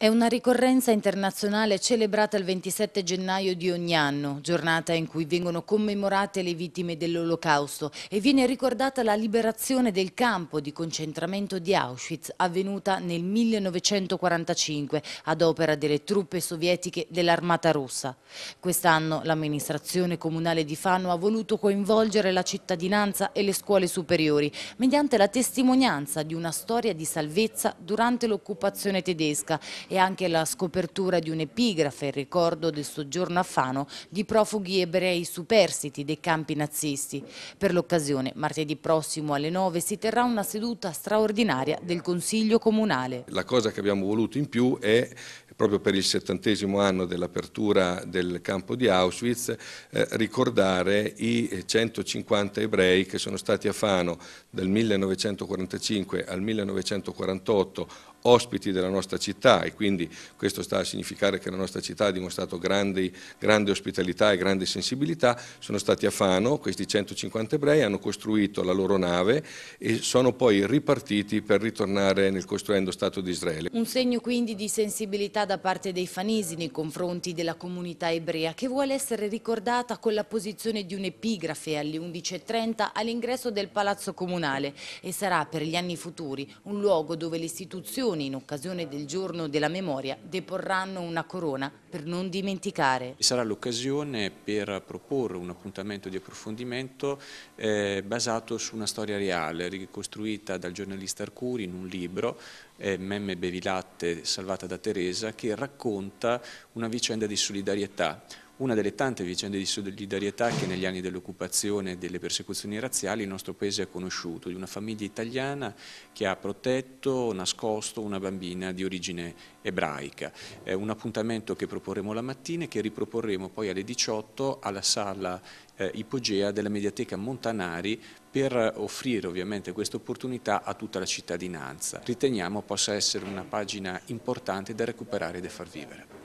È una ricorrenza internazionale celebrata il 27 gennaio di ogni anno, giornata in cui vengono commemorate le vittime dell'Olocausto e viene ricordata la liberazione del campo di concentramento di Auschwitz avvenuta nel 1945 ad opera delle truppe sovietiche dell'armata russa. Quest'anno l'amministrazione comunale di Fano ha voluto coinvolgere la cittadinanza e le scuole superiori mediante la testimonianza di una storia di salvezza durante l'occupazione tedesca e anche la scopertura di un'epigrafe in ricordo del soggiorno a Fano di profughi ebrei superstiti dei campi nazisti. Per l'occasione, martedì prossimo alle 9 si terrà una seduta straordinaria del Consiglio Comunale. La cosa che abbiamo voluto in più è proprio per il settantesimo anno dell'apertura del campo di Auschwitz, eh, ricordare i 150 ebrei che sono stati a Fano dal 1945 al 1948 ospiti della nostra città e quindi questo sta a significare che la nostra città ha dimostrato grandi, grande ospitalità e grande sensibilità, sono stati a Fano, questi 150 ebrei hanno costruito la loro nave e sono poi ripartiti per ritornare nel costruendo Stato di Israele. Un segno quindi di sensibilità da parte dei fanesi nei confronti della comunità ebrea che vuole essere ricordata con la posizione di un'epigrafe alle 11.30 all'ingresso del Palazzo Comunale e sarà per gli anni futuri un luogo dove le istituzioni istituzioni, in occasione del giorno della memoria, deporranno una corona per non dimenticare. Sarà l'occasione per proporre un appuntamento di approfondimento eh, basato su una storia reale, ricostruita dal giornalista Arcuri in un libro, eh, Memme Bevilatte, salvata da Teresa, che racconta una vicenda di solidarietà una delle tante vicende di solidarietà che negli anni dell'occupazione e delle persecuzioni razziali il nostro paese ha conosciuto, di una famiglia italiana che ha protetto, nascosto una bambina di origine ebraica. È un appuntamento che proporremo la mattina e che riproporremo poi alle 18 alla sala eh, ipogea della Mediateca Montanari per offrire ovviamente questa opportunità a tutta la cittadinanza. Riteniamo possa essere una pagina importante da recuperare e da far vivere.